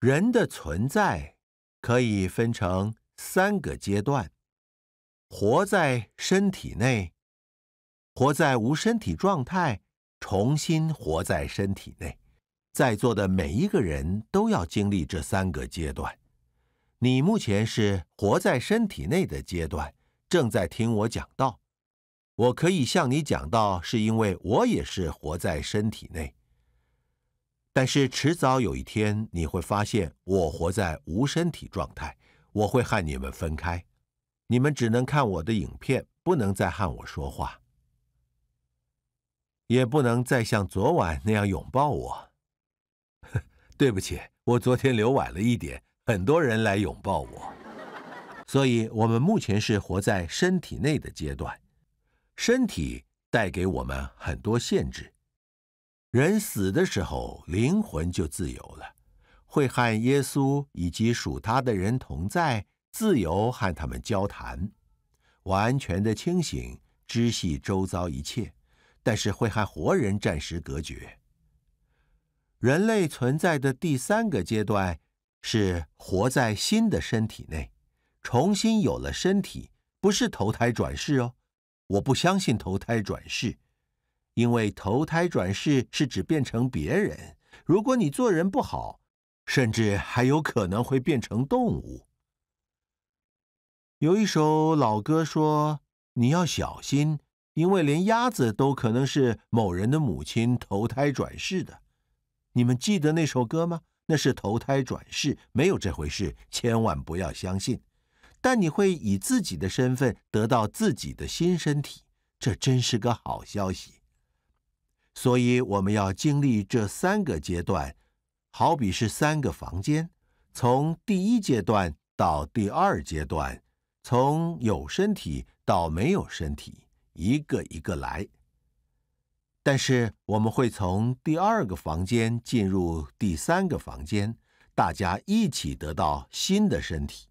人的存在可以分成三个阶段：活在身体内，活在无身体状态，重新活在身体内。在座的每一个人都要经历这三个阶段。你目前是活在身体内的阶段，正在听我讲道。我可以向你讲道，是因为我也是活在身体内。但是迟早有一天，你会发现我活在无身体状态，我会和你们分开，你们只能看我的影片，不能再和我说话，也不能再像昨晚那样拥抱我。对不起，我昨天留晚了一点，很多人来拥抱我，所以我们目前是活在身体内的阶段，身体带给我们很多限制。人死的时候，灵魂就自由了，会和耶稣以及属他的人同在，自由和他们交谈，完全的清醒，知悉周遭一切，但是会和活人暂时隔绝。人类存在的第三个阶段是活在新的身体内，重新有了身体，不是投胎转世哦，我不相信投胎转世。因为投胎转世是指变成别人，如果你做人不好，甚至还有可能会变成动物。有一首老歌说：“你要小心，因为连鸭子都可能是某人的母亲投胎转世的。”你们记得那首歌吗？那是投胎转世，没有这回事，千万不要相信。但你会以自己的身份得到自己的新身体，这真是个好消息。所以我们要经历这三个阶段，好比是三个房间，从第一阶段到第二阶段，从有身体到没有身体，一个一个来。但是我们会从第二个房间进入第三个房间，大家一起得到新的身体。